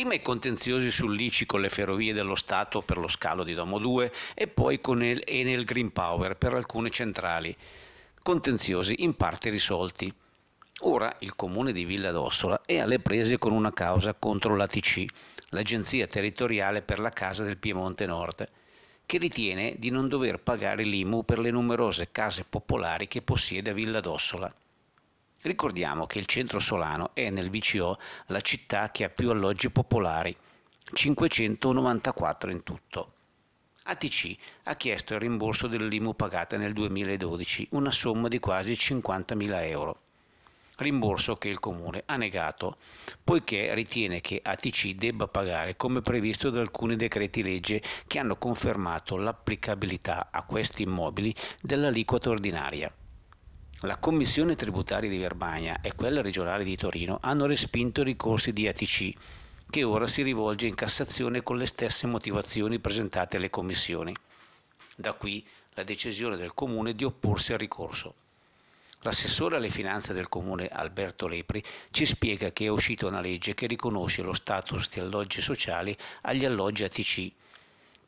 prima i contenziosi sull'ICI con le ferrovie dello Stato per lo scalo di Domo 2 e poi con il Enel Green Power per alcune centrali, contenziosi in parte risolti. Ora il comune di Villa d'Ossola è alle prese con una causa contro l'ATC, l'Agenzia Territoriale per la Casa del Piemonte Nord, che ritiene di non dover pagare l'IMU per le numerose case popolari che possiede Villa d'Ossola. Ricordiamo che il centro Solano è nel VCO la città che ha più alloggi popolari, 594 in tutto. ATC ha chiesto il rimborso dell'IMU pagata nel 2012, una somma di quasi 50.000 euro. Rimborso che il Comune ha negato, poiché ritiene che ATC debba pagare come previsto da alcuni decreti legge che hanno confermato l'applicabilità a questi immobili dell'aliquota ordinaria. La Commissione tributaria di Verbania e quella regionale di Torino hanno respinto i ricorsi di ATC, che ora si rivolge in Cassazione con le stesse motivazioni presentate alle commissioni. Da qui la decisione del Comune di opporsi al ricorso. L'assessore alle finanze del Comune Alberto Lepri ci spiega che è uscita una legge che riconosce lo status di alloggi sociali agli alloggi ATC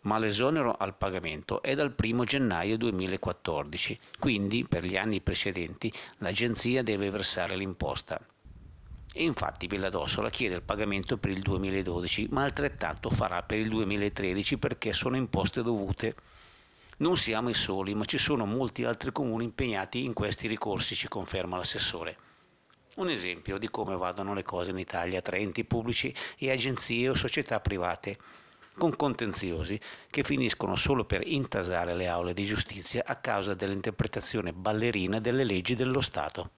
ma l'esonero al pagamento è dal 1 gennaio 2014, quindi per gli anni precedenti l'agenzia deve versare l'imposta. E infatti Villadossola chiede il pagamento per il 2012, ma altrettanto farà per il 2013 perché sono imposte dovute. Non siamo i soli, ma ci sono molti altri comuni impegnati in questi ricorsi, ci conferma l'assessore. Un esempio di come vadano le cose in Italia tra enti pubblici e agenzie o società private con contenziosi che finiscono solo per intasare le aule di giustizia a causa dell'interpretazione ballerina delle leggi dello Stato.